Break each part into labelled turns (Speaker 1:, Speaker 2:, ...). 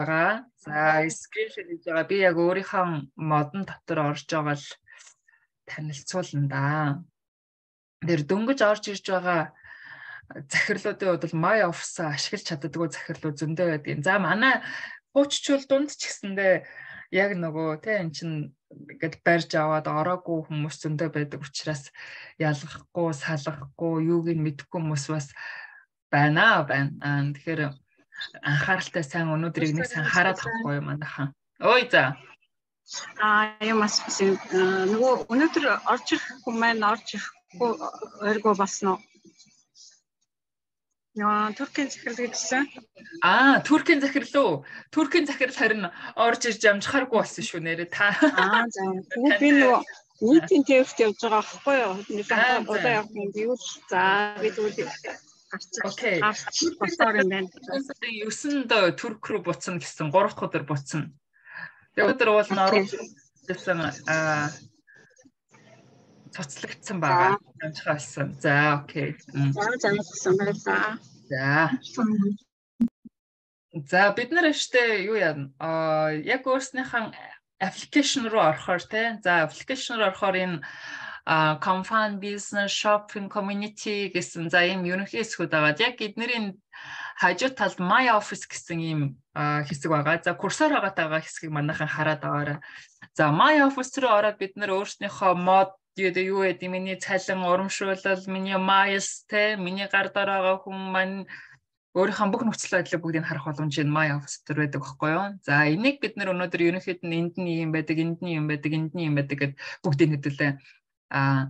Speaker 1: байгаа. За, скриншот хийж байгаа. Би яг өөрийнхөө модон дотор орж байгаа л танилцуулна да. Тэр дөнгөж орж ирж байгаа захирлуудын хувьд бол my office ашиглаж чаддаггүй захирлууд зөндөө байдгийн. За, манай хууччул дунд ч гэсэндээ яг нөгөө тэ эн чин ингээд барьж аваад ороогүй хүмүүс зөндөө байдаг учраас ялгахгүй, салахгүй, юуг нь мэдэхгүй хүмүүс бас байна аа байна. Аа тэгэхээр анхааралтай сайн өнөөдрийг нэг сайн хараад авахгүй юм анахан. Ой за. А юм бас э, нөгөө өнөөдөр орж ирэх хүмүүс маань орж ирэхгүй ойргоо басна уу? Яа, Туркийн захирал гэсэн. Аа, Туркийн захирал уу? Туркийн захирал харин орж ирж амжихааргүй болсон шүү нэрэ та. Аа, за. Би нөгөө нийтийн төвт явж байгаа байхгүй юу? Нэг удаа явах юм би юу? За, би тэгвэл гарч гарч босоор юм байна. 9-нд Түрк рүү буцна гэсэн 3 дахь өдөр буцна. Тэгээ өдөр бол нөрөлсөн аа цоцлогдсон байгаа. Амжихаа болсон. За окей. За зансан байлаа. За. За бид нар эштэ юу яана? Аа яг өөрснийхэн аппликейшн руу орохоор те. За аппликейшн руу орохоор энэ компани бизнес шопинг community гэсэн за ийм ерөнхий хэсгүүд байгаа. Яг эднэрийн хажуу талд my office гэсэн ийм хэсэг байгаа. За курсор байгаа хэсгийг манайхан хараад аваарай. За my office руу ороод бид нэр өөрснийхөө мод тэгээд юу гэдэг миний цалин урамшуулал миний miles те миний гар дор байгаа хүн маань өөрийнхөө бүх нөхцөл байдлыг бүгдийг харах боломж энэ my office төр байдаг байхгүй юу. За энийг бид нөр өнөөдөр ерөнхийд нь энд нь юм байдаг, энд нь юм байдаг, энд нь юм байдаг гэд бүгдийг хэдүүлээ а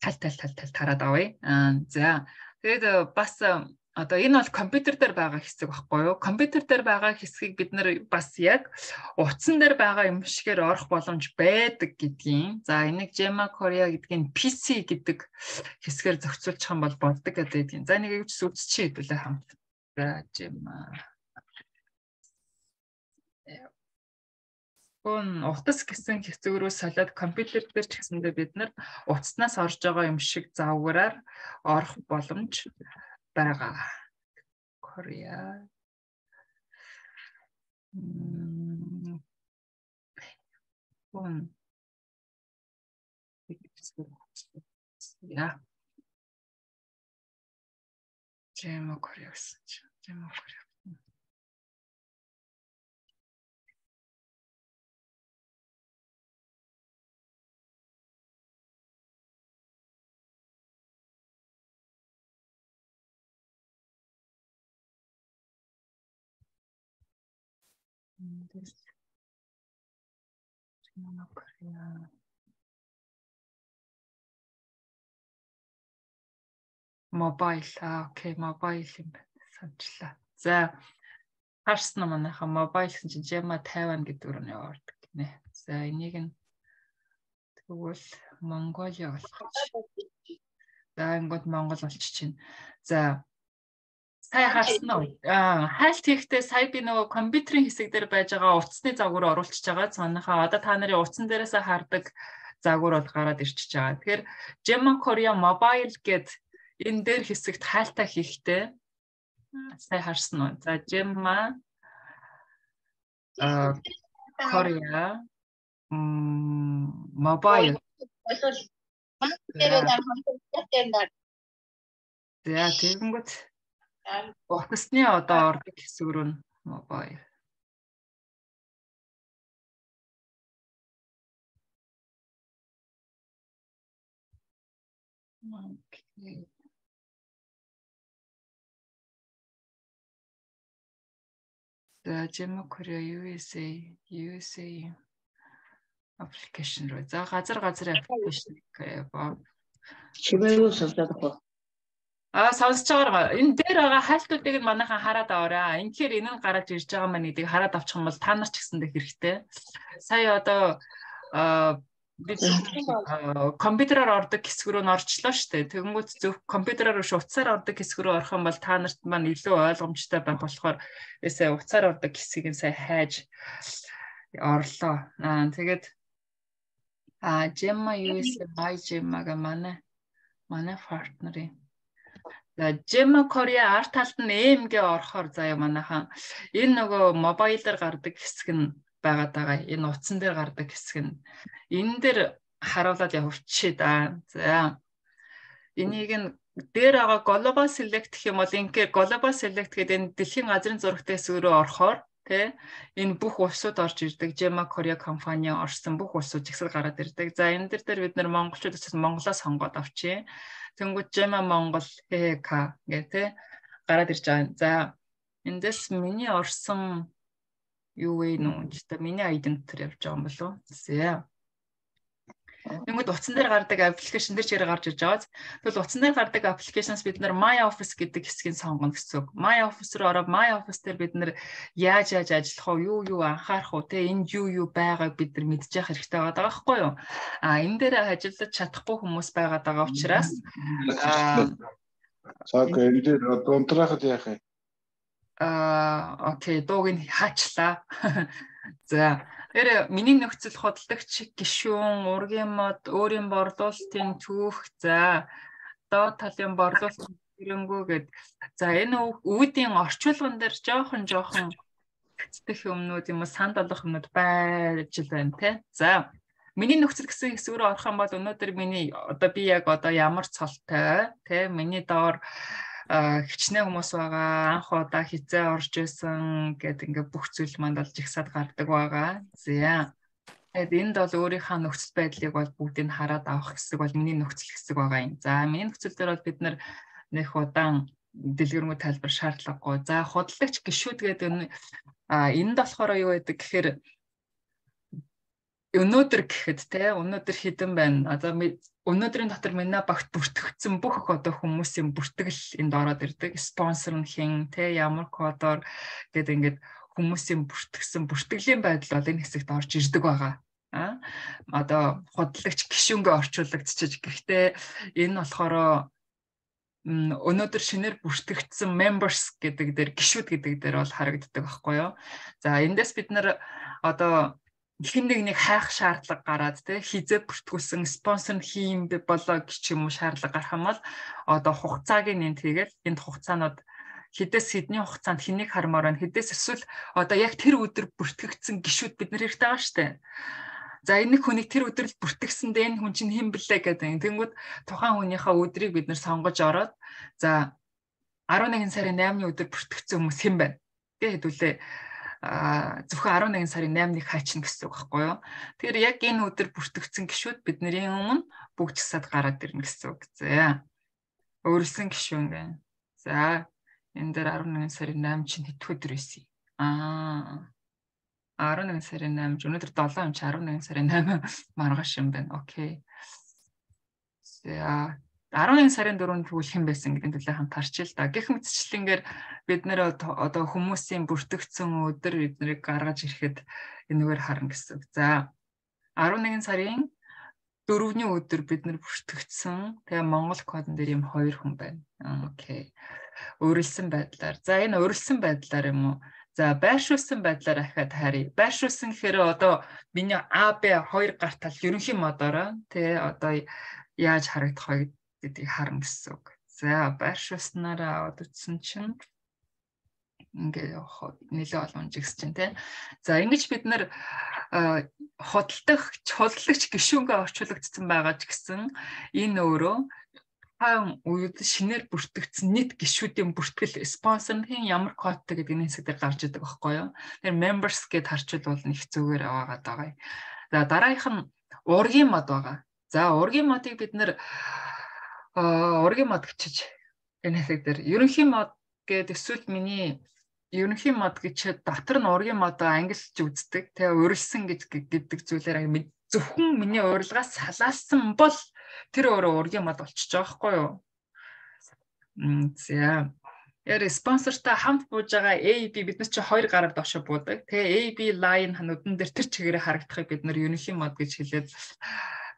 Speaker 1: тал тал тал тал тараад авъя. А за тэгээд э, бас э, одоо энэ бол компьютер дээр байгаа хэсэг баггүй юу? Компьютер дээр байгаа хэсгийг бид нэр бас яг утсан дээр байгаа юм шигээр орох боломж байдаг гэдгийг. За энийг Gemma Korea гэдгийг PC гэдэг хэсгээр зохицуулчих юм бол болдог гэдэг юм. За нэг ивч үзчихье хэдүүлээ хамт. За Gemma магадгүй утас гэсэн хэцүү рүү солиод компьютер дээр ч гэсэндээ бид нар утаснаас орж байгаа юм шиг завгараар орох боломж байгаа. Korea One. Яа. Тэм Korea гэсэн чинь. Тэм Korea Тэс. Чинаа Корея. Мобайл. Аа, окей, мобайл юм байна. Санчлаа. За. Харсна манайхаа мобайл гэсэн чинь Jema 50 гэдэг өрөөний ордог гинэ. За, энийг нь тэгвэл Монголиа болгоч. За, ингод Монгол болчих чинь. За, Сая харсан уу? Аа, хайл техтэй сая би нөгөө компьютерийн хэсэг дээр байж байгаа утасны загвар оруулчихж байгаа. Цаанахаа одоо та нарын утсан дээрээс хардаг загвар бол гараад ирчихэж байгаа. Тэгэхээр Gemma Korea Mobile гэд энэ дээр хэсэгт хайлтаа хийхдээ сая харсан уу? За Gemma аа Korea Mobile болвол банк дээр нэг хамт дээр нэг За тэгэнгүүт Утасны одоо ордог хэсэг рүү нь мобайл. Окей. За, Jimmy Korea USA USA application руу. За, газар газар application боо. Чимээгөө сонсоод баг. Аа сонсож байгаагаар энэ дээр байгаа хайлтуудыг нь манайхан хараад аваарай. Инхээр энэ нь гараад ирж байгаа маань гэдгийг хараад авчих юм бол та нар ч гэсэндээ хэрэгтэй. Сая одоо бид компьютероор ордог хэсэг рүү н орчлоо шүү дээ. Тэгэнгүүт зөв компьютероор биш утсаар ордог хэсэг рүү орох юм бол та нарт маань илүү ойлгомжтой байх болохоор эсэ утсаар ордог хэсгийг нь сая хайж орлоо. Аа тэгээд аа Gemma юу эсвэл Bay Gemma гэ манай манай партнер юм Jema Korea ар талд нь AMG орохоор заяа манайхан энэ нөгөө мобайлдэр гардаг хэсэг нь байгаа даа. Энэ утсан дээр гардаг хэсэг нь. Энэ дээр харуулад явуулчихъя да. За. Энийг нь дээр байгаа global select гэх юм бол ингээ global select гэдэг энэ дэлхийн газрын зурагтай хэсгөрөө орохоор Тэ энэ бүх улсууд орж ирдэг. Jema Korea компани орсон бүх улсууд ихсэл гараад ирдэг. За энэ төр дээр бид нэр монголчууд учраас Монголоо сонгоод авчээ. Тэнгүүд Jema Монгол ХК гэх тэ гараад ирж байгаа. За эндээс миний орсон юу вэ нүүн ч та миний айдент төр явж байгаа юм болов. Зэ. Тэнгүүд утсан дээр гардаг аппликейшн дээр ч ярэ гарч ирж байгааз. Тэгвэл утсан дээр гардаг applications бид нар My Office гэдэг хэсгийг сонгоно гэсэн үг. My Office руу ороод My Office дээр бид нар яаж яаж ажиллах уу, юу юу анхаарах уу, тэ энд юу юу байгааг бид нар мэдчих хэрэгтэй байгаа байхгүй юу? А энэ дээр ажиллаж чадахгүй хүмүүс байгаад байгаа учраас аа Цаг энэ дээр унтрахад яах вэ? Аа окей, дууг нь хаачлаа. За Тэгэхээр миний нөхцөл худалдагч гişүүн, ургийн мод, өөрийн борлуулалтын түүх за доод талын борлуулалт хөрөнгөө гэд за энэ үүдийн орчуулган дээр жоохон жоохон хэцдэх юмнууд юм уу санд болох юмнууд байж л байна те. За миний нөхцөл гэсэн хэсэг рүү орох юм бол өнөөдөр миний одоо би яг одоо ямар цолтой те миний доор хичнээн хүмүүс байгаа. Анх удаа хизээ орж исэн гэд ингээ бүх зүйл манд олж ихсад гардаг байгаа. Зя. Тэгээд энд бол өөрийнхөө нөхцөл байдлыг бол бүгдийг нь хараад авах хэсэг бол миний нөхцөл хэсэг байгаа юм. За миний нөхцөл дээр бол бид нэх удаан дэлгэрэнгүй тайлбар шаардлагагүй. За худалдагч гişүүд гэдэг нь а энд болохоор юу гэдэг гэхээр өнөөдөр гэхэд те өнөөдөр хідэн байна. Одоо өнөөдрийн дотор манай багт бүртгэгдсэн бүх одоо хүмүүсийн бүртгэл энд ороод ирдэг. Спонсор нь хэн те ямар кодоор гээд ингээд хүмүүсийн бүртгэсэн бүртгэлийн байдал бол энэ хэсэгт орж ирдэг байгаа. А одоо худлагч гişүнгээ орчуулагдчихэж гэхдээ энэ болохоро өнөөдөр шинээр бүртгэгдсэн members гэдэг дээр гişүүд гэдэг дээр бол харагддаг байхгүй юу. За эндээс бид нар одоо эхэндээ нэг хайх шаардлага гараад тий хизээ бүртгүүлсэн спонсор нь хийнд болоо гэх юм уу шаардлага гарах юм бол одоо хугацааг нь тэгээл энд хугацаанууд хідээс хэдний хугацаанд хэнийг хармаар байна хідээс эсвэл одоо яг тэр өдөр бүртгэгдсэн гişүүд бид нар хэрэгтэй байгаа штэ За энэ хүнийг тэр өдөр л бүртгэсэндээ энэ хүн чинь хэн блэ гэдэг. Тэнгүүд тухайн хүнийхээ өдрийг бид нэр сонгож ороод за 11 сарын 8-ны өдөр бүртгэгдсэн хүмүүс хэн байна? Тэ хэдүүлээ зөвхөн 11 сарын 8-ны хайчна гэсэн үг байхгүй юу. Тэгэхээр яг энэ өдөр бүртгэгдсэн гişүүд бидний өмнө бүгд жисад гараад ирнэ гэсэн үг. За. Өөрлөсөн гişүүн гэнэ. За. Энэ дээр 11 сарын 8 чинь хэд өдөр байсан юм? Аа. 11 сарын 8 өнөөдөр 7 юм чи 11 сарын 8 маргааш юм байна. Окей. За 10-ын сарын 4-нд хүлхэн байсан гэдэг төлөө хамтарч л да. Гэх мэтчлэнгээр бид нэр одоо хүмүүсийн бүртгэгдсэн өдөр биднийг гаргаж ирэхэд энэгээр харна гэсэн. За 11 сарын 4-ний өдөр бид нэр бүртгэгдсэн. Тэгээ Монгол кодн дээр юм хоёр хүн байна. Окей. Өөрлөсөн байдлаар. За энэ өөрлөсөн байдлаар юм уу? За байршуулсан байдлаар ахаад харъя. Байршуулсан гэхээр одоо миний А Б хоёр гар тал ерөнхий модороо тий одоо яаж харагдах вэ гэдгийг харна гэсэн үг. За байршуулснараа аваад үтсэн чинь ингээ нэлээ олон жигс чинь тий. За ингэж бид нэр худалдах, худалдагч гишүүнгээ орчуулагдсан байгаа ч гэсэн энэ өөрөө тухайн үед шинээр бүртгэгдсэн нийт гишүүдийн бүртгэл спонсорын ямар кодтой гэдэг энэ хэсэгт гарч идэг байхгүй юу. Тэр members гэд харчилвал нэг зүгээр аваагаад байгаа. За дараагийнх нь ургийн мод байгаа. За ургийн модыг бид нэр Э, ургийн мод гэж энэ хэсэг дээр ерөнхий мод гэдэг эсвэл миний ерөнхий мод гэж дотор нь ургийн модоо ангилж үздэг те урилсан гэж гэдэг зүйлээр зөвхөн миний урилгаас салаалсан бол тэр өөрөө ургийн мод болчихж байгаа хгүй юу. За. Яри спонсортой хамт бууж байгаа AB бид нар чи хоёр гараар доошо буудаг. Тэгээ AB line хануудын дээр тэр чигээрээ харагдахыг бид нар ерөнхий мод гэж хэлээд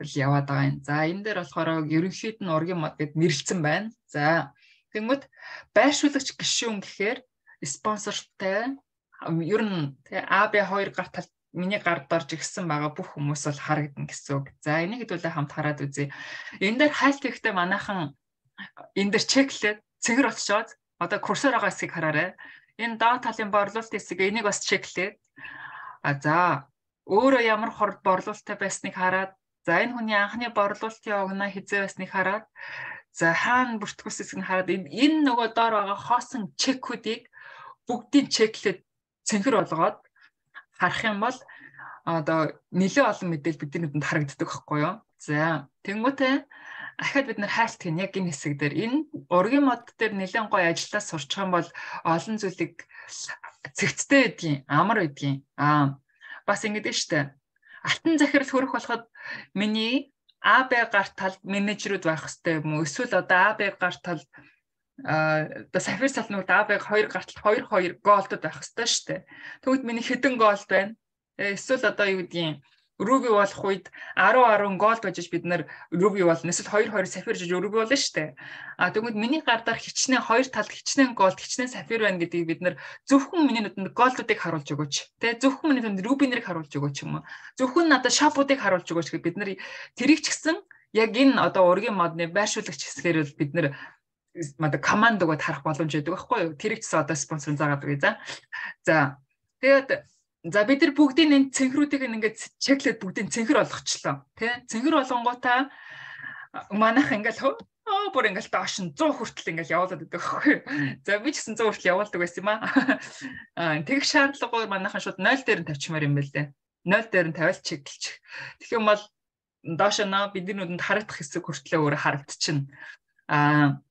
Speaker 1: яваад байгаа юм. За энэ дээр болохоор ерөнхийд нь ургийн мод гэд нэрлэлсэн байна. За тэгмэд байршуулагч гишүүн гэхээр спонсортай ер нь AB2 гар талд миний гард орж ирсэн байгаа бүх хүмүүс бол харагдана гэсэн үг. За энийг хэдүүлээ хамт хараад үзье. Энэ дээр хайлт ихтэй манайхан энэ дээр чеклээд цэгэр болчоод одоо курсор байгаа хэсгийг хараарай. Энэ доод талын борлуулалт хэсэг энийг бас чеклээд а за өөрөө ямар хор борлуулалттай байсныг хараад За энэ хүний анхны борлуулалтын огноо хизээ байсныг хараад за хаана бүртгүүлсэсг нь хараад энэ нөгөө доор байгаа хоосон чекүүдийг бүгдийг чеклээд цэнхэр болгоод харах юм бол одоо нэлээ олон мэдээлэл бидний нүдэнд харагддаг байхгүй юу. За тэнгуүтэй ахад бид нар хайлт гин яг энэ хэсэг дээр энэ ургийн мод дээр нэлээд гоё ажиллаа сурчих юм бол олон зүйлийг цэгцтэй байдгийн амар байдгийн аа бас ингэдэг штэ алтан захирал хүрэх болоход миний АБ гар талд менежерүүд байх хэрэгтэй юм уу? Эсвэл одоо АБ гар тал одоо сафир салнууд АБ-г 2 гар тал 2 2 гоолтод байх хэрэгтэй шүү дээ. Тэгвэл миний хэдэн гоол байна? Э, эсвэл одоо юу гэдгийг Руби болох үед 10 10 гол бажиж бид нар Руби бол нэсэл 2 2 сафир жиж Руби болно штэ. А тэгвэл миний гардаар хичнээн хоёр талд хичнээн гол хичнээн сафир байна гэдгийг бид нар зөвхөн миний нүдэнд голуудыг харуулж өгөөч. Тэ зөвхөн миний нүдэнд Рубиныг харуулж өгөөч юм уу. Зөвхөн надад шапуудыг харуулж өгөөч гэд бид нар тэрийг ч гэсэн яг энэ одоо ургийн модны байршуулагч хэсгээр бол бид нар мата команд өгөөд харах боломж өгдөг байхгүй юу? Тэрийг ч гэсэн одоо спонсор заагаад байгаа. За. Тэгээд За бид нар бүгдийн энэ цэнхрүүдийг ингээд чеклээд бүгдийн цэнхэр болгочлоо. Тэ? Цэнхэр болгонгуудаа манайх ингээд оо бүр ингээл доошин 100 хүртэл ингээл явуулдаг гэдэг байхгүй. За би ч гэсэн 100 хүртэл явуулдаг байсан юм аа. Тэгэх шаардлагагүй манайхан шууд 0 дээр нь тавьчмаар юм байлээ. 0 дээр нь тавиал чиглэлчих. Тэгэх юм бол доошоо наа бидний нүдэнд харагдах хэсэг хүртлээ өөрө харагдчихна. Аа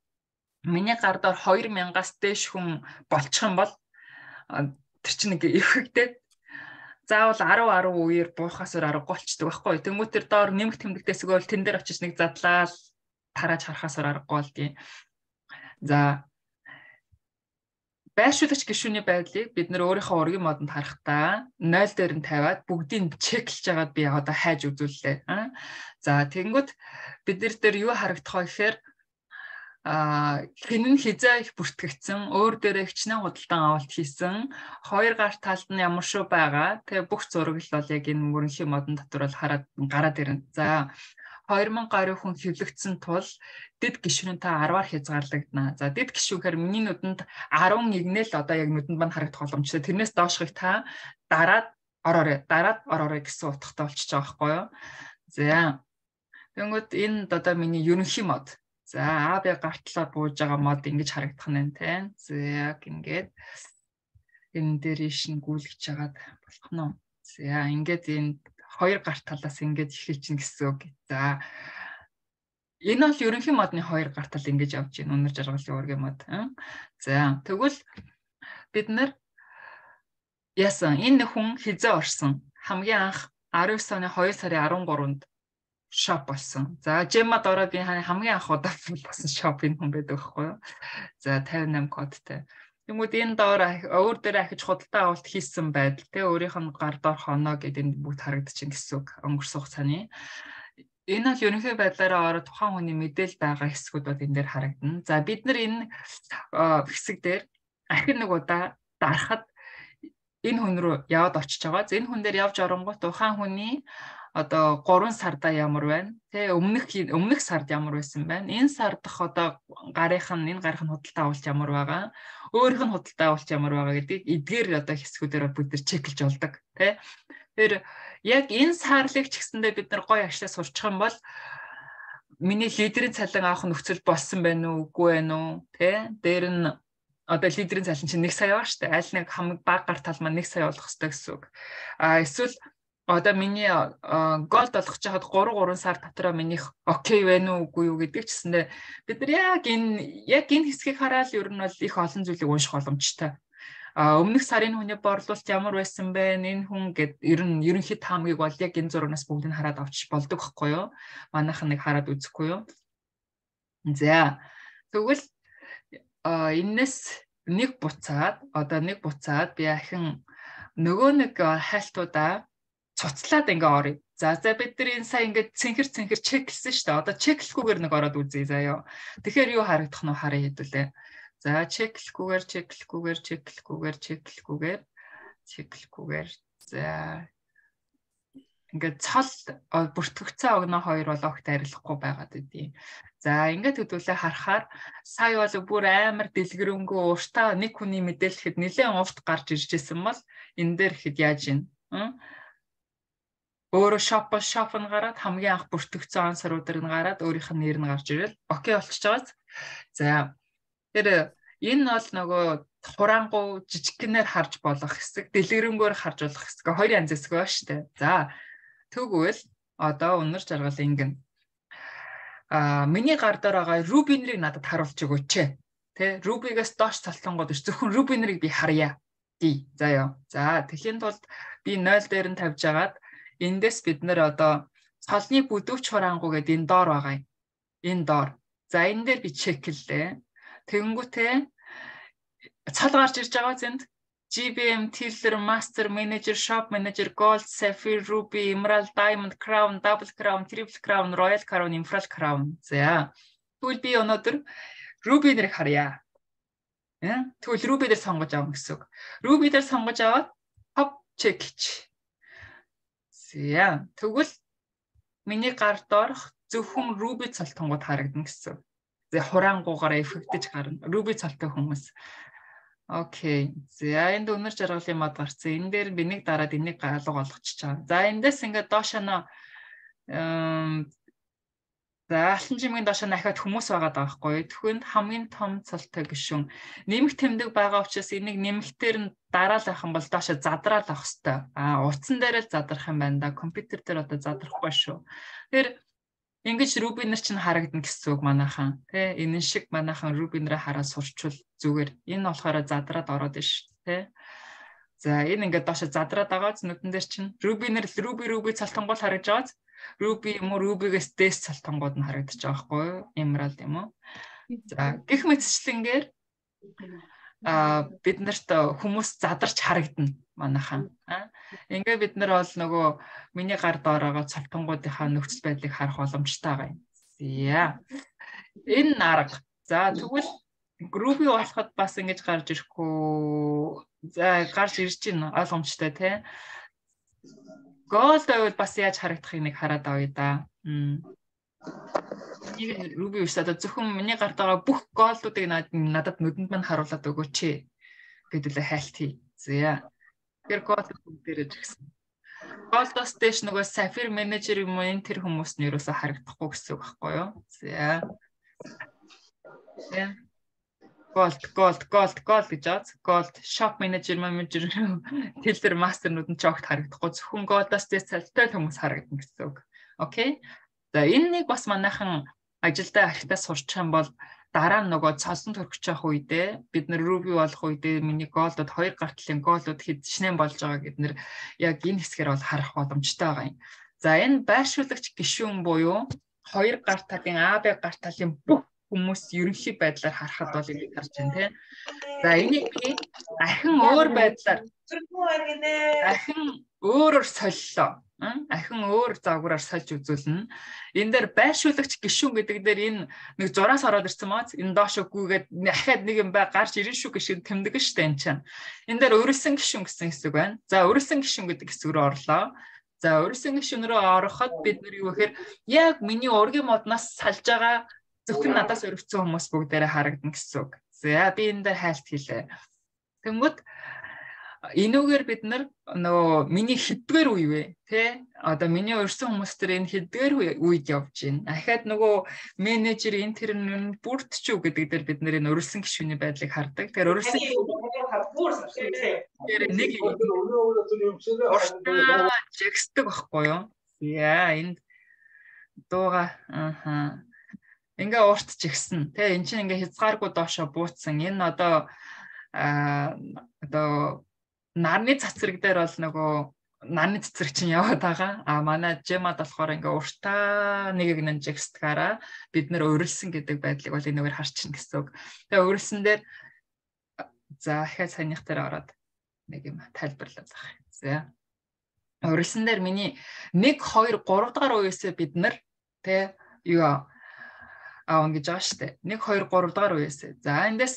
Speaker 1: миний гар доор 2000-аас дээш хүн болчих юм бол тэр чинь ингээ эвхэгдээд заавал 10 10 үеэр буухаас өөр аргагүй болчдөг байхгүй. Тэнгүүт төр доор нэмэх тэмдэгтээс өгөөл тэн дээр очиж нэг задлаа тарааж харахаас өөр аргагүй болдгийг. За байршуулагч гишүүний байдлыг бид нөр өөрийнхөө ургийн модонд харахтаа 0 дээр нь тавиад бүгдийг чеклж байгаад би одоо хайж үзүүллээ. За тэгэнгүүт бид нар дээр юу харагдах вэ гэхээр а хинэн хизээ их бүртгэгдсэн өөр дээрээ хичнээн худалдан авалт хийсэн хоёр гар талд нь ямар шүү байгаа тэгээ бүх зураг л бол яг энэ мөрөнхийн модон дотор бол хараад гараад ирэн за 2000 гаруй хүн хөвлөгдсөн тул дэд гişүн та 10-аар хязгаарлагдана. За дэд гişүнхээр миний нүдэнд 11-нэл одоо яг нүдэнд мань харагдах боломжтой. Тэрнээс доошхийг та дараад ороорой, дараад ороорой гэсэн утгатай болчихж байгаа байхгүй юу? За. Тэнгүүд энэ одоо миний ерөнхий мод За AB гартлаа бууж байгаа мод ингэж харагдах нь байна те. Зэг ингээд энэ дээр ишин гүйлгэж чагаад болох нь. За ингээд энэ хоёр гарт талаас ингээд эхэлж гин гэсэн үг. За энэ бол ерөнхий модны хоёр гарт тал ингэж явж гин үнэр жаргалын үргийн мод. За тэгвэл бид нар яасан энэ хүн хизээ орсон хамгийн анх 19 оны 2 сарын 13-нд шоп болсон. За Жемад ороод би хамгийн анх удаа болсон шопын хүн байдаг байхгүй юу? За 58 кодтай. Тэмүүд энэ доор өөр дээр ахиж худалдаа авалт хийсэн байдал те өөрийнх нь гар дор хоноо гэдэг энэ бүгд харагдчихын гэсэн үг өнгөрсөн хугацааны. Энэ бол ерөнхий байдлаараа ороо тухайн хүний мэдээл байгаа хэсгүүд бол энэ дээр харагдана. За бид нар энэ хэсэг дээр ахин нэг удаа дарахад энэ хүн рүү яваад очиж байгаа. За энэ хүн дээр явж оронгуут ухаан хүний одоо 3 сарда ямар байна те өмнөх өмнөх сард ямар байсан байна энэ сардах одоо гарынх нь энэ гарах нь худалдаа авалт ямар байгаа өөрийнх нь худалдаа авалт ямар байгаа гэдэг эдгээр одоо хэсгүүдээр бүгд чеклж болдог те тэр яг энэ саарлыг ч гэсэндээ бид нар гоё ашлаа сурчих юм бол миний лидерийн цалин авах нөхцөл болсон байна уу үгүй байна уу те дээр нь одоо лидерийн цалин чинь 1 сая байгаа шүү дээ. Аль нэг хамаг баг гар тал маань 1 сая болох хэрэгтэй гэсэн үг. А эсвэл одоо миний гол болгож хаад 3 3 сар дотроо минийх окей байна уу үгүй юу гэдэг чсэндээ бид нар яг энэ яг энэ хэсгийг хараад ер нь бол их олон зүйлийг унших боломжтой. А өмнөх сарын хүний борлуулалт ямар байсан бэ? Энэ хүн гэд ер нь ерөнхийд таамгийг бол яг энэ зурнаас бүгдийг хараад авчиж болдог байхгүй юу? Манайхан нэг хараад үзэхгүй юу? За. Тэгвэл энэс нэг буцаад одоо нэг буцаад би ахин нөгөө нэг хайлтуудаа цуцлаад ингээ орё. За за бид нар энэ сая ингээ цэнхэр цэнхэр чеклсэн шүү дээ. Одоо чеклэхгүйгээр нэг ороод үзье заяо. Тэгэхээр юу харагдах нь харъя хэдүүлээ. За чеклэхгүйгээр чеклэхгүйгээр чеклэхгүйгээр чеклэхгүйгээр чеклэхгүйгээр за ингээд цол бүртгэгцэн огноо хоёр бол огт арилахгүй байгаад үгүй. За ингээд хөдөлөө харахаар сая бол бүр амар дэлгэрэнгүй ууртаа нэг хүний мэдээлэхэд нэлээд урт гарч ирж исэн бол энэ дээр ихэд яаж ийн? Өөрөө shop бол shop нь гараад хамгийн анх бүртгэгдсэн он саруудэр нь гараад өөрийнх нь нэр нь гарч ирээд окей болчихж байгааз. За тэр энэ бол нөгөө хурангу жижиггэнээр харж болох хэсэг, дэлгэрэнгээр харж болох хэсэг. Хоёр янз хэсэг байна шүү дээ. За тэгвэл одоо өнөр жаргал ингэн. Аа миний гар дээр байгаа руби нэрийг надад харуулж өгөөч ээ. Тэ рубигээс доош цалтангууд биш зөвхөн руби нэрийг би харъя. Ди. За ёо. За тэгхийн тулд би 0 дээр нь тавьж агаад Эндээс бид нэр одоо цолны бүдүүч хурангу гэдэг энэ доор байгаа юм. Энэ доор. За энэ дээр би чеклээ. Тэгэнгүүтээ цол гарч ирж байгаа зэнд GBM, Tiller, Master, Manager, Shop Manager, Gold, Sapphire, Ruby, Emerald, Diamond, Crown, Double Crown, Triple Crown, Royal Crown, Emerald Crown. За. Тэгвэл би өнөөдөр Ruby нэрийг харъя. Тэгвэл Ruby дээр сонгож авах гэсэн үг. Ruby дээр сонгож аваад top check За тэгвэл миний гар доорх зөвхөн руби цолтонгууд харагдана гэсэн. За хурангуугаараа эвхэгдэж гарна. Руби цолтой хүмүүс. Окей. За энд өнөр жаргалын мод гарцсан. Энэ дээр би нэг дараад энийг галуу болгочихж байгаа. За эндээс ингээд доошоо нөө За алтан жимгийн доошоо нахад хүмүүс байгаа даахгүй. Түүхэнд хамгийн том цалтай гишүүн нэмэх тэмдэг байгаа учраас энийг нэмэхтэр нь дараалах юм бол доошоо задраал авах хэвээр. Аа утсан дээр л задрах юм байна да. Компьютер дээр одоо задрахгүй шүү. Тэгэхээр ингэж рубинер чинь харагдана гэсэн үг манайхан. Тэ энэ шиг манайхан рубинераа хараад сурчвал зүгээр. Энэ болохоор задраад ороод иш. Тэ За энэ ингээд доошо задраад байгаа зү нүдэн дээр чинь руби нэр руби руби цалтангуул харагдж байгааз Ruby юм уу Ruby-гээс дэс цалтангууд нь харагдаж байгаа байхгүй юу? Emerald юм уу? За гих мэтчлэнгээр а бид нарт хүмүүс задарч харагдана манайхан. Ингээ бид нар бол нөгөө миний гар доороо цалтангуудынхаа нөхцөл байдлыг харах боломжтой байгаа юм. Энэ арга. За тэгвэл группи болоход бас ингэж гарч ирэхгүй. За гарч ирж чинь ойлгомжтой тий. Gold байвал бас яаж харагдахыг нэг хараад авъя да. Нэг Ruby биш одоо зөвхөн миний гарт байгаа бүх голдуудыг надад надад нүдэнд мань харуулад өгөөч гэдэлээ хайлт хий. Зөө. Тэр голд бүгдээрээ жигсэн. Голдос дэш нөгөө Sapphire менежер юм уу энэ тэр хүмүүс нь юусоо харагдахгүй гэсэн үг байхгүй юу? За. За. Gold, Gold, Gold, Gold гэж аа. Gold shop manager, manager тэлэр мастернууд нь ч огт харагдахгүй зөвхөн Gold-аас тест цалтай хүмүүс харагдана гэсэн үг. Окей. За энэ нэг бас манайхан ажилдаа архитаа сурч юм бол дараа нь нөгөө цолсон төрөх явах үедээ бид нэр Ruby болох үедээ миний голдод хоёр гартлын голууд хэдшнэн болж байгаа гэд нэр яг энэ хэсгээр бол харах боломжтой байгаа юм. За энэ байршуулагч гишүүн буюу хоёр гарталын AB гарталын бүх хүмүүс ерөнхий байдлаар харахад бол ингэ харж байна тийм. За энийг би ахин өөр байдлаар ахин өөрөөр солилоо. Ахин өөр загвараар сольж үзүүлнэ. Энэ дээр байршуулагч гişүүн гэдэг дээр энэ нэг зураас ороод ирсэн маа. Энэ доош өгүүгээд дахиад нэг юм бай гарч ирэн шүү гişүүн тэмдэг штэ энэ чинь. Энэ дээр өрөлсөн гişүүн гэсэн хэсэг байна. За өрөлсөн гişүүн гэдэг хэсэг рүү орлоо. За өрөлсөн гişүүн рүү ороход бид нар юу гэхээр яг миний ургийн модноос салж байгаа зөвхөн надаас өрөвцөн хүмүүс бүгдээрээ харагдана гэсэн үг. За би энэ дээр хайлт хийлээ. Тэнгүүд энүүгээр бид нар нөгөө миний хэдгээр үе вэ те одоо миний өрсөн хүмүүс төр энэ хэдгээр үед явж байна ахаад нөгөө менежер энэ тэр нь бүрт ч үү гэдэг дээр бид нэр өрсөн гişүний байдлыг хардаг тэгэхээр өрсөн тэр нэг уртаа жигсдэг байхгүй юу яа энэ дууга ааха ингээ ууртж ихсэн. Тэ эн чинь ингээ хязгааргүй доошо буутсан. Энэ одоо аа одоо нарны цацраг дээр бол нөгөө нарны цэцэг чинь яваад байгаа. А манай Жемад болохоор ингээ уртаа нэгийг нэмжигсдгаараа бид нэр өрөлсөн гэдэг байдлыг бол энэгээр харчихна гэсэн үг. Тэгээ өрөлсөн дээр за дахиад санийх дээр ороод нэг юм тайлбарлаад байгаа. За. Өрөлсөн дээр миний 1 2 3 дугаар үеэсээ бид нар тэ юу аавна гэж байгаа шүү дээ. 1 2 3 дугаар үеэс. За эндээс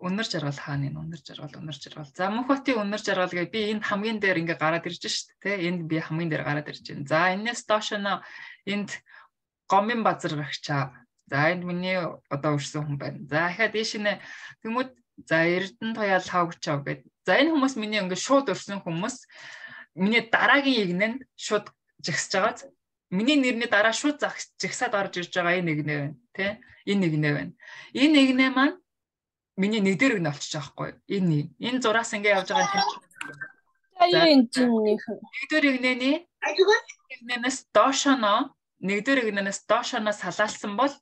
Speaker 1: үнэр жаргал хааны үнэр жаргал үнэр жаргал. За мөнхөтийн үнэр жаргал гэж би энэ хамгийн дээр ингээ гараад ирж шүү дээ. Энд би хамгийн дээр гараад ирж байна. За энэс доош нь энд гомын базар багчаа. За энд миний одоо өрсөн хүн байна. За дахиад ийш нэ тэмүүд за Эрдэнэ туяа лавгчав гэд. За энэ хүмүүс миний ингээ шууд өрсөн хүмүүс. Миний дараагийн игнэнд шууд жигсэж байгааз миний нэрний дараа шууд загсаад орж ирж байгаа энэ нэгнээ байна тий энэ нэгнээ байна энэ нэгнээ маань миний нэг дээр өгнө олчих жоохгүй энэ энэ зураас ингэ явж байгаа юм аюу энэ нэг дээр өгнэний нэгнээс доошоноо нэг дээр өгнэнээс доошоноо салаалсан бол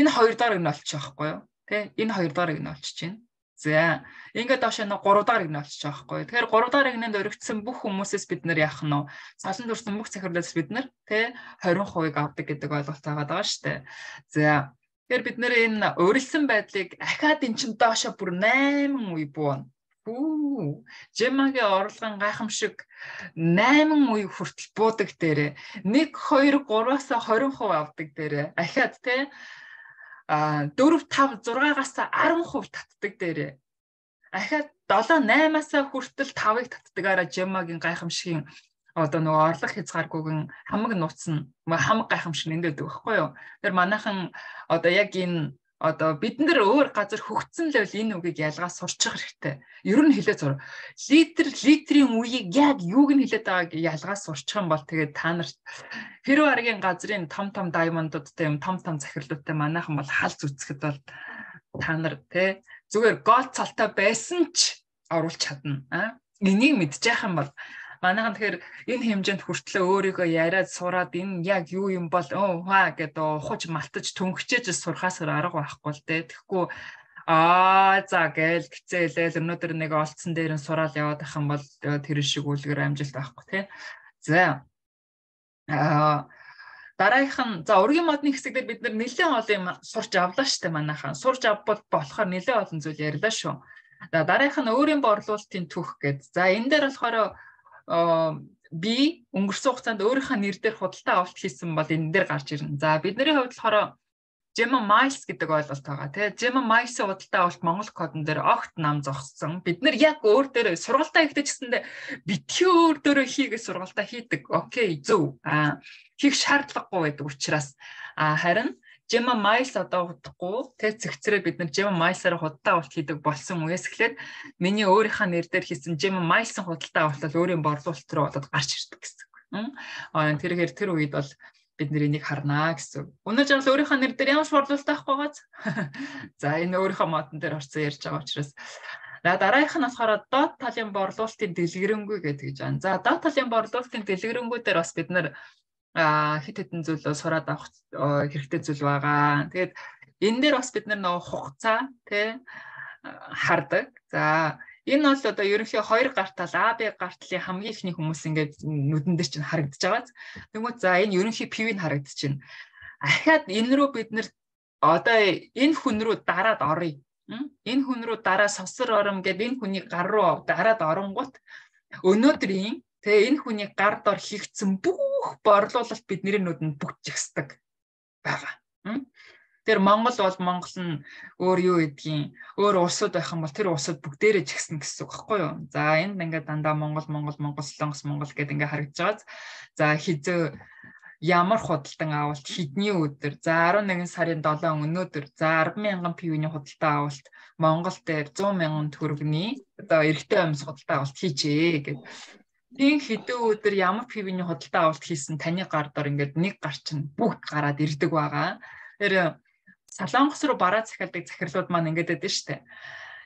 Speaker 1: энэ хоёр доор өгнө олчих жоохгүй юу тий энэ хоёр доор өгнө олчих чинь За ингээд доошо нэг 3 дахь игнэ болчих жоохгүй. Тэгэхээр 3 дахь игнэнд өргөцсөн бүх хүмүүсээс бид нэр яах нь вэ? Салан дурсан бүх захирлаас бид нэр тэ 20% авдаг гэдэг ойлголт байгаа даа штэ. За тэгэхээр бид нэр энэ өрөлсөн байдлыг ахаад эн чин доошо бүр 8 үе буун. Бүү. Жемагийн орлогын гайхамшиг 8 үе хүртэл буудаг дээрээ 1 2 3-аас 20% авдаг дээрээ ахаад тэ 4 5 6-аас 10% татдаг дээрээ. Ахаа 7 8-аас хүртэл 5-ыг татдаг араа Жемагийн гайхамшигын одоо нөгөө орлог хязгааргүйгэн хамаг нууц нь хамаг гайхамшиг нэмдэдэг байхгүй юу. Тэр манайхан одоо яг энэ одоо бид нар өөр газар хөгцсөн л энэ үгийг ялгаа сурчих хэрэгтэй. Ер нь хэлээ зур. Литр литрийн үеийг яг юуг нь хэлээд байгааг ялгаа сурчих юм бол тэгээд та нарт хэрв аргийн газрын том том даймондуудтай юм том том захирлуудтай манайхан бол халз үцхэд бол та нар те зүгээр гол цалтай байсан ч оруулж чадна. А энийг мэдчих юм бол манайхан тэгэхээр энэ хэмжээнд хүртлээ өөрийгөө яриад сураад энэ яг юу юм бол өө хаа гэдэг ухаж малтаж төнгөчөөж сурахаас арга байхгүй л дээ. Тэгэхгүй аа за гээл гिचээлэл өнөөдөр нэг олцсон дээр нь сураал яваад ах юм бол тэр шиг үлгэр амжилт байхгүй тий. За аа дараагийнх нь за ургийн модны хэсэг дээр бид нэлээд олон юм сурч авлаа штэ манайхан сурч авбал болохоор нэлээд олон зүйл ярьлаа шүү. За дараагийнх нь өөрийн борлуулалтын түүх гэдэг. За энэ дээр болохоор би өнгөрсөн хугацаанд өөрийнхөө нэр дээр худалдаа авалт хийсэн бол энэ дээр гарч ирнэ. За бидний хувьд болохоор Gemma Miles гэдэг ойлголт байгаа тий. Gemma Miles-ийн худалдаа авалт Монгол кодн дээр огт нам зогссон. Бид нар яг өөр дээр сургалтаа хийхдээ гэсэндээ битгий өөр дээрөө хийгээ сургалтаа хийдэг. Окей, зөв. Аа хийх шаардлагагүй байдаг учраас аа харин Gemma Miles одоо худахгүй тэг зэгцрээ бид нар Gemma Miles-аар худалдаа авалт хийдэг болсон үеэс эхлээд миний өөрийнхөө нэр дээр хийсэн Gemma Miles-ын худалдаа авалт бол өөрийн борлуулалт руу болоод гарч ирдэг гэсэн. Аа тэрхээр тэр үед бол бид нэрийг харнаа гэсэн. Өнөө жагсаал өөрийнхөө нэр дээр ямар борлуулалт авах байгааз. За энэ өөрийнхөө модон дээр орсон ярьж байгаа учраас За дараагийнх нь болохоор дот талын борлуулалтын дэлгэрэнгүй гэдэг гэж байна. За дот талын борлуулалтын дэлгэрэнгүй дээр бас бид нэр хэд хэдэн зүйлөө сураад авах хэрэгтэй зүйл байгаа. Тэгээд энэ дээр бас бид нар нөгөө хугацаа тий хардаг. За энэ бол одоо ерөнхийдөө хоёр гартал А Б гартлын хамгийн ихний хүмүүс ингээд нүдэн дээр чинь харагдаж байгаа. Тэгмүү за энэ ерөнхий ПВ нь харагдаж байна. Ахаад энэ рүү бид нар одоо энэ хүн рүү дараад оръё. Энэ хүн рүү дараа сосор ором гэдэг энэ хүний гар руу дараад оронгууд өнөөдрийн Тэгээ энэ хүний гар дор хийгдсэн бүх борлуулалт бидний нүдэнд бүгдчихсдэг байгаа. Тэр Монгол бол Монгол нь өөр юу гэдгийг өөр улсууд байх юм бол тэр улсууд бүгдээрээ жигсэн гэсэн үг хэвгүй юу. За энд ингээд дандаа Монгол Монгол Монгол Солонгос Монгол гэдээ ингээд харагдж байгаа. За хизээ ямар худалдан авалт хэдний өдөр за 11 сарын 7 өнөөдөр за 10 мянган пивний худалдан авалт Монгол дээр 100 мянган төгрөгний одоо эрэгтэй амьс худалдан авалт хийжээ гэд. Тийм хэдэн өдөр ямар пивний худалдаа авалт хийсэн таны гар дор ингээд нэг гар чинь бүгд гараад ирдэг байгаа. Тэр э, Солонгос руу бараа захиалдаг захирлууд маань ингээд байдаг штэ.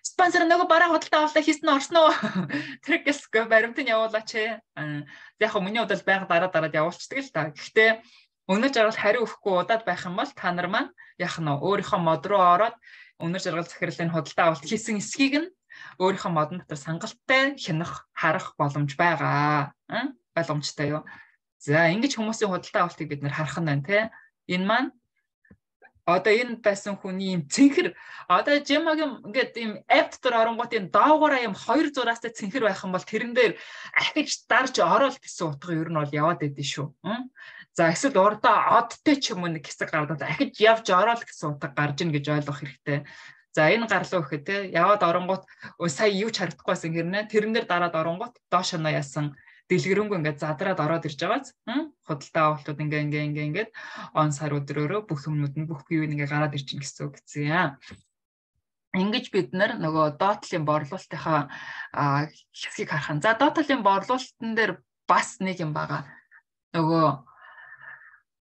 Speaker 1: Спонсор нөгөө бараа худалдаа авалт хийсэн нь орсон уу? Тэр гэлсгүй баримт нь явуулаач ээ. За э, яг хөө миний хувьд байга дараа дараад явуулчихдаг л та. Гэхдээ өнөө жаргал хариу өгөхгүй удаад байх юм бол та нар маань яах нь өөрийнхөө мод руу ороод өнөр жаргал захирлын худалдаа авалт хийсэн эсхийг нь өөрийнхөө модон дотор сангалттай хянах, харах боломж байгаа. Боломжтой юу? За, ингэж хүмүүсийн худалдаа авалтыг бид нэр харах нь байна, тэ. Энэ маань одоо энэ байсан хүний юм цэнхэр одоо жимагийн ингээд юм app дотор оронгуудын доогоороо юм хоёр зураастай цэнхэр байх юм бол тэрэн дээр ахиж дарж оролт гэсэн утга ер нь бол яваад байдэн шүү. За эсвэл урдаа одтой ч юм уу нэг хэсэг гардаг. Ахиж явж оролт гэсэн утга гарж ийн гэж ойлгох хэрэгтэй. За энэ гарлуу гэхэд те э, яваад оронгууд сая юу ч харагдахгүй байсан гэрнэ. Тэрэн дээр дараад оронгууд доош оноо ясан дэлгэрэнгүй ингээд задраад ороод ирж байгааз худалдаа авалтууд ингээ ингээ ингээ ингээд он сар өдрөөрөө бүх өмнүүд нь бүх бивэн ингээ гараад ирж гин гэсэн үг гэсэн юм. Ингээд бид нар нөгөө доотлын борлуулалтынхаа хэсгийг харах нь. За доотлын борлуулалтын дээр бас нэг юм байгаа. Нөгөө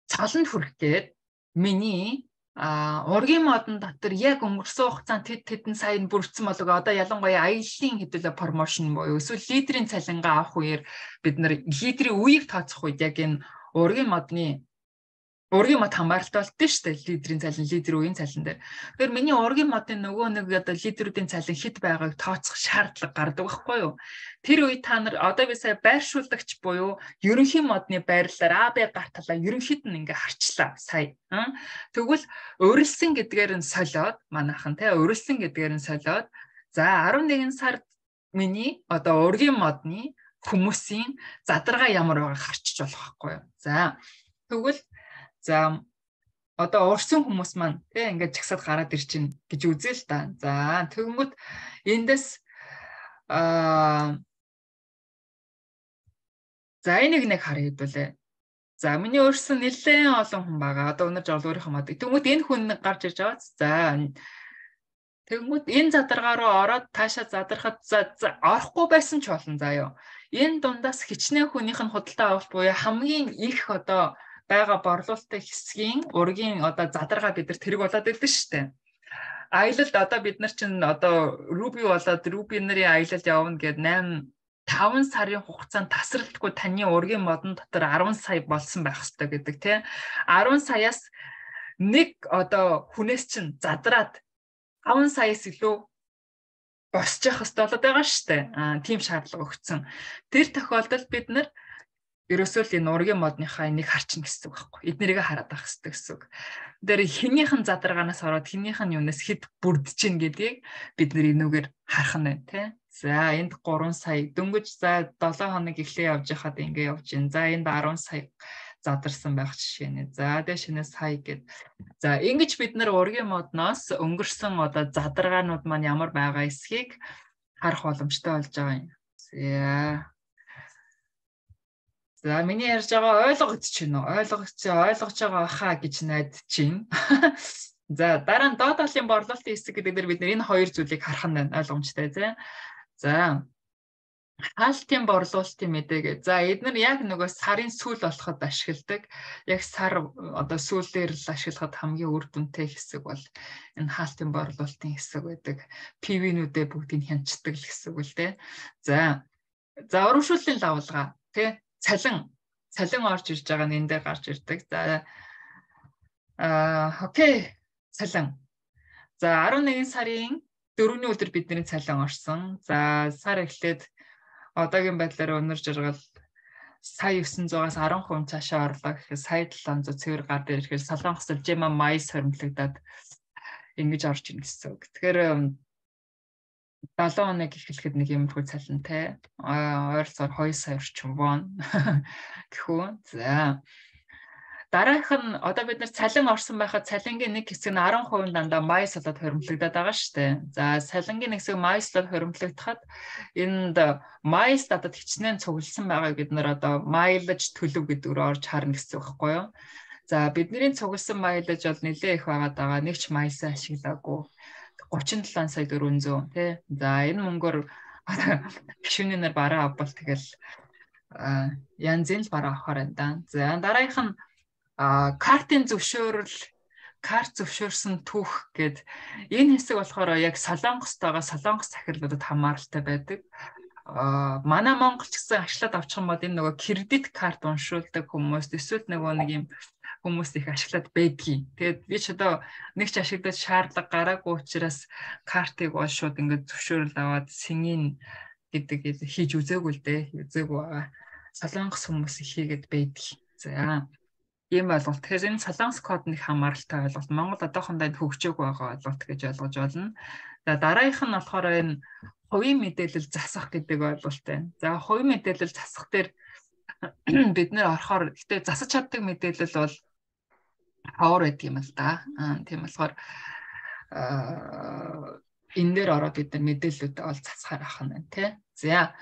Speaker 1: цаланд хүрэхэд миний а ургийн модон дотор яг өнгөрсөн хугацаанд тэд тэдэн сайн бүрдсэн болог одоо ялангуяа аяллаа хэдүүлээ промошн буюу эсвэл лидерийн цалингаа авах үеэр бид нар лидерийн үеийг тооцох үед яг энэ ургийн модны ургийн мод хамааралтай болтсон шүү дээ лидерийн цалин лидер үеийн цалин дээр. Тэгэхээр миний ургийн модын нөгөө нэг одоо лидерүүдийн цалин хит байгааг тооцох шаардлага гардаг байхгүй юу? Тэр үе та нар одоо би сая байршуулагч буюу ерөнхий модны байрлалаар АБ гар талаа ерөнхийд нь ингээ харчлаа сая. Тэгвэл өрөлсөн гэдгээр нь солиод манайхан те өрөлсөн гэдгээр нь солиод за 11 сард миний одоо ургийн модны хүмүүсийн задарга ямар байгааг харчиж болох байхгүй юу? За тэгвэл За одоо уурсан хүмүүс маань тийм ингээд жагсаад гараад ир чинь гэж үзье л да. За тэгэнгүүт эндээс аа За энийг нэг харъя хэдүүлээ. За миний өөрсөн нэлээд олон хүн байгаа. Одоо өнөр жолоорийнхоо мод. Тэнгүүд энэ хүн гарч ирж байгаа. За Тэгмүүд энэ задаргаа руу ороод таашаа задрахад орохгүй байсан ч болно заа ёо. Энэ дундаас хичнээн хүнийх нь худалдаа авалт буюу хамгийн их одоо байгаа борлуулалттай хэсгийн ургийн одоо задаргаа бид нар тэрэг болоод ирдэ штэ. Аялалд одоо бид нар чинь одоо Ruby болоод Ruby нарын аялалд явна гэд 8 5 сарын хугацаанд тасралтгүй таны ургийн модон дотор 10 сая болсон байх хэрэгтэй гэдэг тийм 10 саяас нэг одоо хүнээс чинь задраад 5 саяас илүү босчих хэвэл болоод байгаа шүү дээ. Аа тийм шаардлага өгсөн. Тэр тохиолдолд бид нэр ерөөсөө л энэ ургийн модныхаа энийг харчихна гэсэн үг байхгүй. Эднэрийг хараад байх хэрэгтэй гэсэн үг. Тэр хинийх нь задраганаас ороод хинийх нь юунаас хэд бүрдэж гин гэдгийг бид нэр энүүгээр харах нь байна тий. За энд 3 сая дөнгөж за 7 хоног эхлээ явж хахад ингэ явж гин. За энд 10 сая задарсан байх жишээ нэ. За дэш шинэ сая гэд. За ингэж бид нар ургийн модноос өнгөрсөн одоо задрагаанууд маань ямар байгаа эсхийг харах боломжтой болж байгаа юм. За За миний ярьж байгаа ойлгогдож байна уу? Ойлгогч ойлгож байгаа хаа гэж найдаж байна. За дараа нь доодолын борлуулалтын хэсэг гэдэг дээр бид нэр энэ хоёр зүйлийг харах нь байна ойлгомжтой тийм. За хаалтын борлуулалтын мэдээгээ. За эдгээр яг нөгөө сарын сүүл болоход ашигладаг. Яг сар одоо сүүлээр л ашиглахад хамгийн үр дүнтэй хэсэг бол энэ хаалтын борлуулалтын хэсэг байдаг. ПВ-нүүдээ бүгдийг хянцдаг л хэсэг үл тийм. За За урамшууллын лавлгаа тий цалин цалин орж ирж байгаа нь энэ дээр гарч ирдэг. За аа окей цалин. За 11 сарын 4-ний өдөр бидний цалин орсон. За сар эхлээд одоогийн байдлаар өнөр жиргал сая 900-аас 10% цаашаа орлоо гэхэд сая 700 цэвэр гар дээр ирэхээр солонгос жима майс хоримтлагдаад ингэж орж ийн гэсэн үг. Тэгэхээр 7 хоног эхлэхэд нэг юмрхүү цалинтай. Ойролцоогоор 2 сая орчим вон гэхүү. За. Дараах нь одоо бид нар цалин орсон байхад цалингийн нэг хэсэг нь 10% дандаа майслоод хуримтлагдаад байгаа шүү дээ. За цалингийн нэг хэсэг майслоод хуримтлагдахад энд майс татад хичнээн цугласан байгааг бид нар одоо майлаж төлөв гэдэг рүү орж харна гэсэн үг байхгүй юу? За бидний цугласан майлаж бол нэлээ их байгаа даа. Нэгч майлсаа ашиглаагүй. 37 сая 400 тий. За энэ мөнгөөр гişүний нар бараа авбал тэгэл янзын л бараа авахаар энэ да. За дараагийнх нь картын зөвшөөрөл карт зөвшөөрсөн түүх гэд энэ хэсэг болохоор яг солонгостойгоо солонгос захирлуудад хамааралтай байдаг. Аа манай монголч гэсэн ачлаад авчих юм бол энэ нөгөө кредит карт уншуулдаг хүмүүс эсвэл нөгөө нэг юм хүмүүс их ашиглаад байдгийг. Тэгээд би ч одоо нэг ч ашиглаж шаардлага гараагүй учраас картыг бол шууд ингээд зөвшөөрөл аваад сэнгийн гэдэг хийж үзээгүй л дээ. Үзээгүй байгаа. Солонгос хүмүүс их хийгээд байдаг. За. Ийм ойлголт. Тэгэхээр энэ солонгос код нэг хамааралтай ойлголт. Монгол одоохондоо хөгжөөгүй байгаа ойлголт гэж ойлгож байна. За дараагийнх нь болохоор энэ хувийн мэдээлэл засах гэдэг ойлголт байна. За хувийн мэдээлэл засах дээр бид нэр орохоор гэтээ засаж чаддаг мэдээлэл бол power гэдэг юм л да. Тийм болохоор энэ дээр ороод бид нар мэдээллүүдээ ол цацхаар авах нь байна тий. За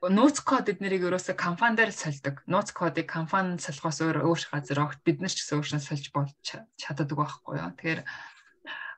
Speaker 1: нууц код эднэрийг ерөөсө компанидэр сольдог. Нууц кодыг компани солихоос өөр өөр газар огт бид нар ч гэсэн өөрснөө сольж болж чаддаг байхгүй юу. Тэгэхээр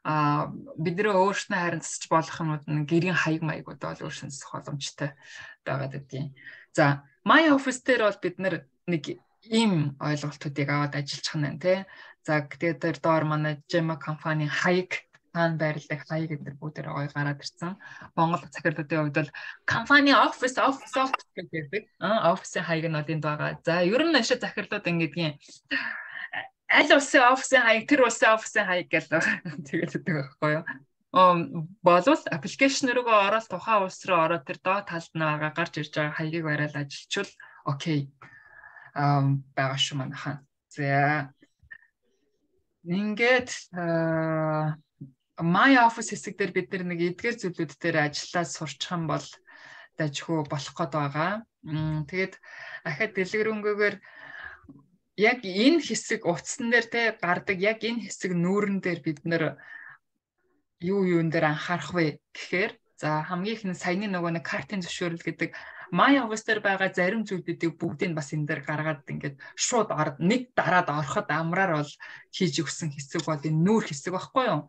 Speaker 1: а бид нөө өөрснөө харин засч болох юмуд нь гэрийн хаяг маягууд бол өөрснөө засах боломжтой байгаад гэдгийг. За my office дээр бол бид нар нэг ийм ойлголтуудыг аваад ажиллах нь байна тий. За тэгээд тэр доор манай Gemma компани хаяг таан байрлалыг хаяг энэ бүгд ой гараад ирсэн. Монгол захирлуудын хувьд бол компани офис офис офис гэдэг. Аа офисын хаяг нь бол энд байгаа. За ер нь ашиг захирлууд ингэдэг юм аль улсын офисын хаяг тэр улсын офисын хаяг гэдэг. Тэгээд гэдэг байхгүй юу? болвол аппликейшн рүүгээ ороод тухайн улс руу ороод тэр доо талд нь байгаа гарч ирж байгаа хаягийг бариад ажилчвал окей байгаа шүү манайхан. За. Ингээд my office хэсэг дээр бид нэг эдгээр зүйлүүд дээр ажиллаад сурчхан бол дажгүй болох гээд байгаа. Тэгээд ахад дэлгэрэнгээр яг энэ хэсэг утсан дээр те гардаг яг энэ хэсэг нүүрэн дээр бид нэр юу юун дээр анхаарах вэ гэхээр за хамгийн их саяны нөгөө нэг картын зөвшөөрөл гэдэг my overster байгаа зарим зүйлүүдийг бүгдийг бас энэ дээр гаргаад ингээд шууд нэг дараад ороход амраар бол хийж өгсөн хэсэг бол энэ нүүр хэсэг байхгүй юу.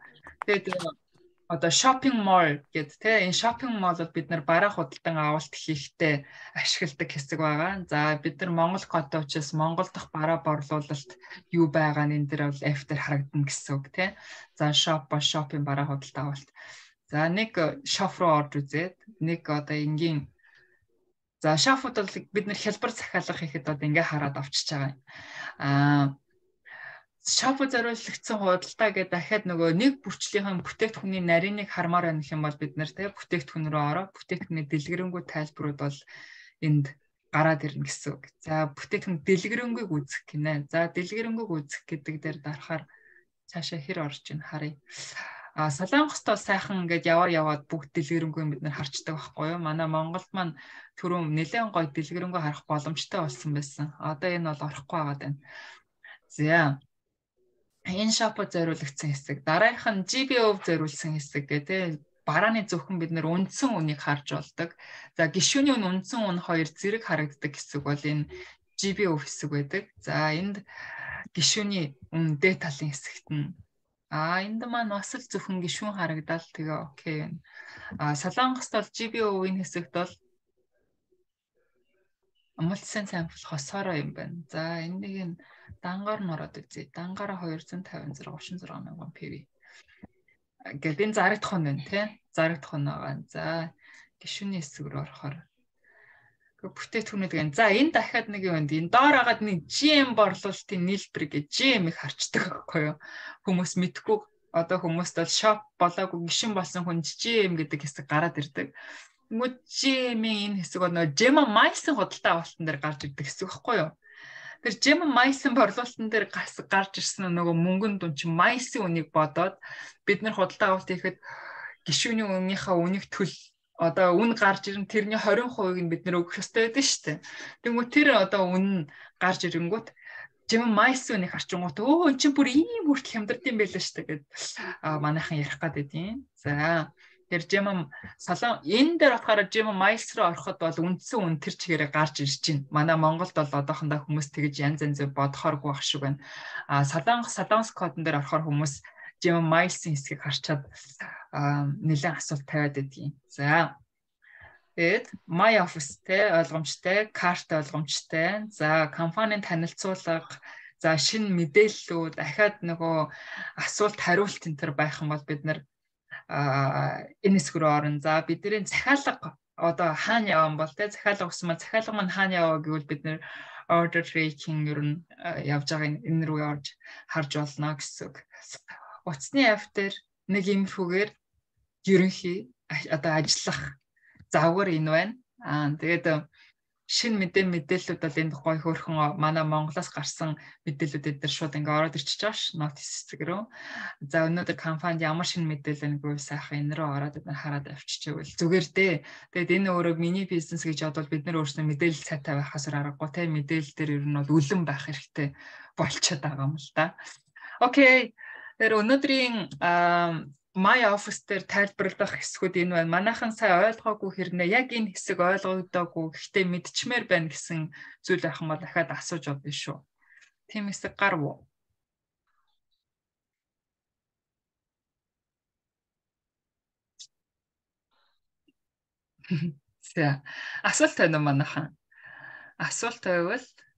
Speaker 1: Тэгээд одоо shopping mall гэдэг те энэ shopping mall бол бид нар бараа худалдан авалт хийхдээ ашигладаг хэсэг байгаа. За бид нар Монгол код учраас Монгол дахь бараа борлуулалт юу байгаа нь энэ дээр бол after харагдана гэсэн үг те. За shop ба shopping бараа худалдан авалт. За нэг shop руу орж үзээд нэг одоо энгийн За шафууд бол бид нэр хялбар захиалга хийхэд одоо ингээ хараад авчиж байгаа юм. Аа шафу зориулагдсан худалдаа гэдэг дахиад нөгөө нэг бүрчлийнхэн бүтээгдэхүүний нарийныг хармаар байна гэх юм бол бид нэр тэ бүтээгдэхүүн рүү ороо бүтээгдэхүүний дэлгэрэнгүй тайлбарууд бол энд гараад ирнэ гэсэн үг. За бүтээгдэхүүн дэлгэрэнгүй үзэх гинэ. За дэлгэрэнгүй үзэх гэдэг дээр дарахаар цаашаа хэр орж ийн харъя а солонгостоо сайхан ингээд яваар яваад бүгд дэлгэрэнгүй бид нар харчдаг байхгүй юу манай Монголд маань түрүүн нэлээд гоё дэлгэрэнгүй харах боломжтой болсон байсан одоо энэ бол орохгүй байгаад байна зя энэ шопо зориулагдсан хэсэг дараах нь GBO зориулсан хэсэг гэдэг тийм барааны зөвхөн бид нэр үндсэн үнийг харж болдог за гişүний үн үндсэн үн хоёр зэрэг харагддаг хэсэг бол энэ GBO хэсэг байдаг за энд гişүний үн дэ талын хэсэгт нь А энд маань бас л зөвхөн гişүүн харагдал тэгээ окей байна. А Солонгост бол GBO-ийн хэсэгт бол мультисэн сампл хосоороо юм байна. За энэ нэг нь дангаар нь ороод үзье. Дангаараа 256 36 мянган PV. Гэт энэ зарагдах нь байна тий. Зарагдах нь байгаа. За гişүүний хэсэг рүү орохоор бүтээтгүүнүүд гэн. За энэ дахиад нэг юм байна. Энэ доор агаад нэг GM борлуулалтын нийлбэр гэж GM-ийг харчдаг байхгүй юу? хүмүүс мэдхгүй одоо хүмүүст бол шоп болоогүй гişin болсон хүн жижим гэдэг хэсэг гараад ирдэг. Мүжимийн энэ хэсэг бол нөгөө Джема Майсон худалдаа авалтан дээр гарч ирдэг хэсэг байхгүй юу? Тэр Джема Майсон борлуулалтан дээр гас гарч ирсэн нөгөө мөнгөн дүн чи Майсын үнийг бодоод бид нар худалдаа авалт хийхэд гişүний өмнөхийн үнийг төл одоо үн гарч ирэн тэрний 20% нь бид нэр өгөх ёстой байдаг шүү дээ. Тэгмүү тэр одоо үн гарч ирэнгүүт Жим майсууныг харчингууд өө эн чинь бүр ийм хүртэл хямдрд юм байлаа шүү дээ гэд манайхан ярих гад байдیں۔ За Тэр Jim салон энэ дээр болохоор Jim Miles руу ороход бол үндсэн үн тэр чигээрээ гарч ирж байна. Манай Монголд бол одоохондоо хүмүүс тэгж янз янз бодохооргүй бах шиг байна. А Солонгос Солонгос кодн дээр орохоор хүмүүс Jim Miles-ийн хэсгийг харчаад нэлээд асуулт тавиад байдгийн. За Тэгээд my office те ойлгомжтой, карт ойлгомжтой. За компанийн танилцуулга, за шинэ мэдээллүүд, дахиад нөгөө асуулт хариулт энэ төр байх юм бол бид нэр энэс гүр орон. За бидний захиалга одоо хаана явсан бол те захиалга усмаа захиалга маань хаана яваа гэвэл бид нэр order tracking ер нь явж байгаа энэ рүү явж харж болно гэсэн үг. Утасны авь дээр нэг юм хүүгээр ерөнхий одоо ажиллах завгар энэ байна. Аа тэгээд шин мэдээ мэдээллүүд бол энд гой хөөрхөн манай Монголоос гарсан мэдээллүүдэд дээр шууд ингээ ороод ирчихэж байгаа ш нотис зэрэг рүү. За өнөөдөр компанид ямар шин мэдээлэл нэггүй сайхан энэ рүү ороод бид нар хараад авчижэвэл зүгээр дээ. Тэгээд энэ өөрөө миний бизнес гэж бодвол бид нар өөрснөө мэдээлэл цайтай байхаас аргагүй те мэдээлэл дээр ер нь бол үлэн байх хэрэгтэй болчиход байгаа юм л да. Окей. Тэр өнөөдрийн my office дээр тайлбарлах хэсгүүд энэ байна. Манайхан сая ойлгоогүй хэрнээ яг энэ хэсэг ойлгогдоогүй гэхдээ мэдчмээр байна гэсэн зүйл байх юм бол дахиад асууж болно шүү. Тим хэсэг гарв уу? За асуулт байна манайхан. Асуулт байвал